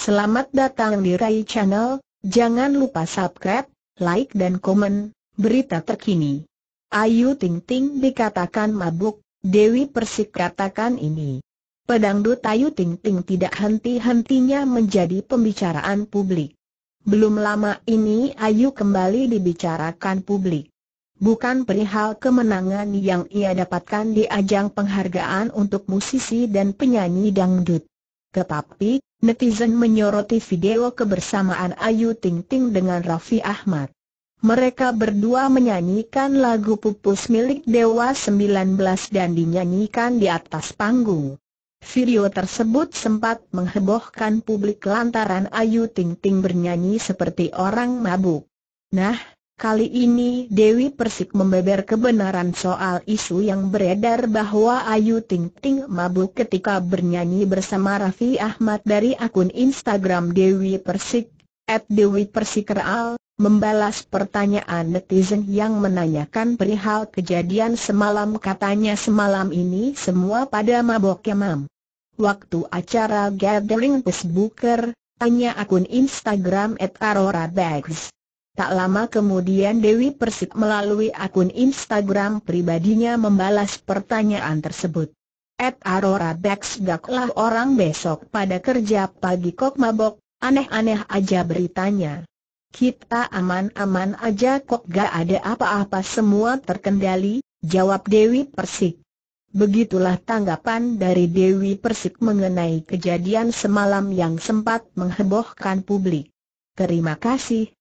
Selamat datang di Rai Channel, jangan lupa subscribe, like dan komen, berita terkini. Ayu Ting Ting dikatakan mabuk, Dewi Persik katakan ini. Pedangdut Ayu Ting Ting tidak henti-hentinya menjadi pembicaraan publik. Belum lama ini Ayu kembali dibicarakan publik. Bukan perihal kemenangan yang ia dapatkan di ajang penghargaan untuk musisi dan penyanyi dangdut. Tetapi, netizen menyoroti video kebersamaan Ayu Ting Ting dengan Raffi Ahmad. Mereka berdua menyanyikan lagu pupus milik Dewa 19 dan dinyanyikan di atas panggung. Video tersebut sempat menghebohkan publik lantaran Ayu Ting Ting bernyanyi seperti orang mabuk. Nah, Kali ini Dewi Persik membeber kebenaran soal isu yang beredar bahwa Ayu Ting Ting mabuk ketika bernyanyi bersama Raffi Ahmad dari akun Instagram Dewi Persik, at Dewi Persik Real, membalas pertanyaan netizen yang menanyakan perihal kejadian semalam katanya semalam ini semua pada mabok kemam. Ya, Waktu acara gathering Facebooker, tanya akun Instagram at Aurora Bags. Tak lama kemudian Dewi Persik melalui akun Instagram pribadinya membalas pertanyaan tersebut. At Aurora Bex gaklah orang besok pada kerja pagi kok mabok, aneh-aneh aja beritanya. Kita aman-aman aja kok gak ada apa-apa semua terkendali, jawab Dewi Persik. Begitulah tanggapan dari Dewi Persik mengenai kejadian semalam yang sempat menghebohkan publik. Terima kasih.